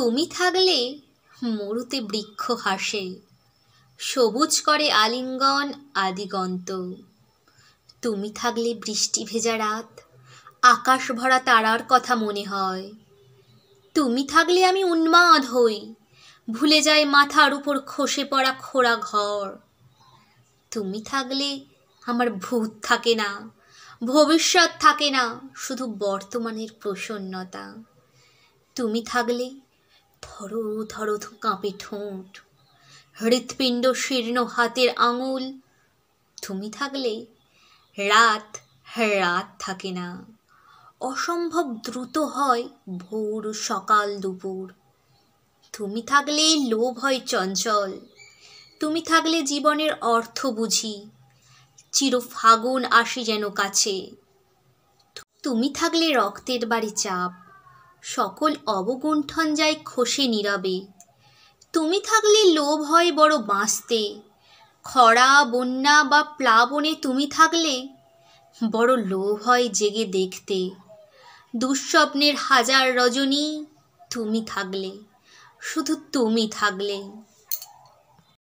তুমি থাকলে মরুতে বৃক্ষ হাসে সবুজ করে আলিঙ্গন আদিগন্ত তুমি থাকলে বৃষ্টি ভেজা রাত আকাশ ভরা তারার কথা মনে হয় তুমি থাকলে আমি উন্মাদ হই ভুলে যায় মাথার উপর খসে পড়া খোড়া ঘর তুমি থাকলে আমার ভূত থাকে না ভবিষ্যৎ থাকে না শুধু বর্তমানের প্রসন্নতা তুমি থাকলে থরো থরো কাঁপে ঠোঁট হৃৎপিণ্ড শীর্ণ হাতের আঙুল তুমি থাকলে রাত রাত থাকে না অসম্ভব দ্রুত হয় ভোর সকাল দুপুর তুমি থাকলে লোভ হয় চঞ্চল তুমি থাকলে জীবনের অর্থ বুঝি চির ফাগুন আসি যেন কাছে তুমি থাকলে রক্তের বাড়ি চাপ সকল অবগুণ্ঠন যায় খসে নীরবে তুমি থাকলে লোভ হয় বড় বাঁচতে খরা বন্যা বা প্লাবনে তুমি থাকলে বড় লোভ হয় জেগে দেখতে দুঃস্বপ্নের হাজার রজনী তুমি থাকলে শুধু তুমি থাকলে